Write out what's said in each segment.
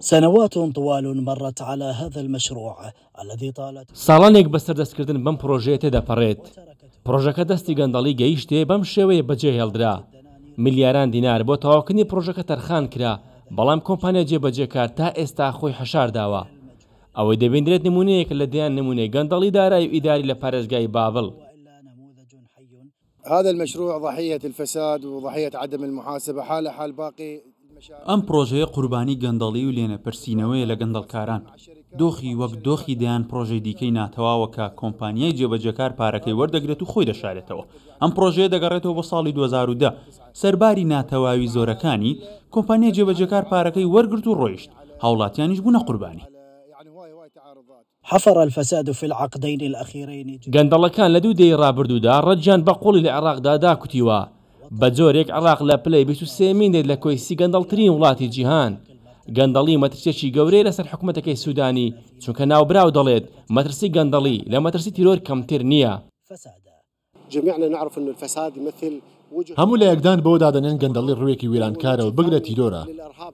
سنوات طوال مرت على هذا المشروع الذي طالت بسر ساڵانێک بەسەر دەستکردن بەم پرۆژێت دەپەڕێت پرۆژەکە دەستی بم گەیشتێ بەم شێوەیە بەجێ هێڵدرا میلیاران دینار بۆ تەواوکردنی پرۆژەکە تەرخان کرا جي کۆمپانیا جێبەجێکار تا استاخوي حشار داوا او ئەوەی دەبێندرێت نمونه يك لديان نمونه گەندەڵی دارای و اداري لپارزگاي بابل هذا المشروع ضحية الفساد وضحية عدم المحاسبة حال حال باقي ئەم پرۆژەیە قوربانی گەندەڵی و لێنەپەرسینەوەی لە گەندەڵکاران دۆخی وەک دۆخی دەیان پرۆژەی دیکەی ناتەواوەکە کۆمپانیای جێبەجەکار پارەکەی وەردەگرێت و خۆی دەشارێتەوە ئەم پرۆژەیە دەگەڕێتەوە بۆ ساڵی 2010 سەرباری ناتەواوی زۆرەکانی کۆمپانیای جێبەجەکار پارەکەی وەرگرت و ڕۆیشت هاوڵاتیانیش بوونە قوربانی حفر الفساد في العقدين الأخيرين گەندەڵەکان لە دوو دەی ڕابردوودا ڕەتجان بە قوڵی لە عێراقدا داکوتیوە بە جۆرێک عراق لە پلەی 23 میندێت لە کۆیسی گەندەڵترین وڵاتی جیهان. گەندەڵی مەترسێکی گەورەی لەسەر حکوومەتەکەی سوودانی چونکە ناوبراو دەڵێت مەترسی گەندەڵی لە مەترسی تیرۆر کەمتر نییە. جميعنا نعرف أن الفساد يمثل هەموو لە یەکدان بەوە دادەنێن گەندەڵی ڕوێکی وێرانکارەوە بگرە تیرۆرە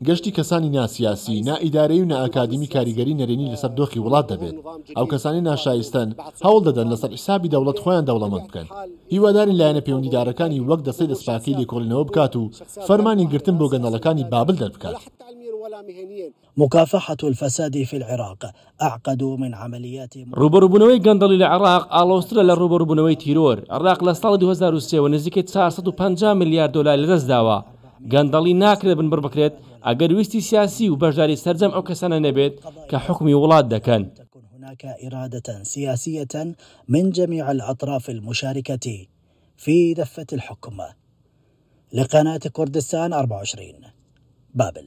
گەشتی کەسانی ناسیاسی نائیدارەی و نائکادمی کاریگەری نەرێنی لەسەر دۆخی وڵات دەبێت ئەو کەسانی ناشایستن هەوڵ دەدەن لەسەر حسابی دەوڵەت خۆیان دەوڵەمەند بکەن هیوادارین لایەنە پەیوەندیدارەکانی وەک دەسەی دەسپاکی لێکۆڵینەوە بکات و فەرمانی گرتن بۆ گەندەڵەکانی بابل دەربکات. مكافحة الفساد في العراق أعقد من عمليات ڕوبڕبوونەوەی گەندڵی لە عراق ئالۆسترە لە ڕوبڕبوونەوەی تیرۆر عراق لە ساڵی 2023 و نزیکە 450 بانجا مليار دولار لرز ناکرێت بنبڕ بکرێت بن بربكريت سیاسی و سياسي وبرجاري ئەو أو نەبێت کە كحكم ولاد دكان هناك إرادة سياسية من جميع الأطراف المشاركة في دفة الحكم لقناة كردستان 24 بابل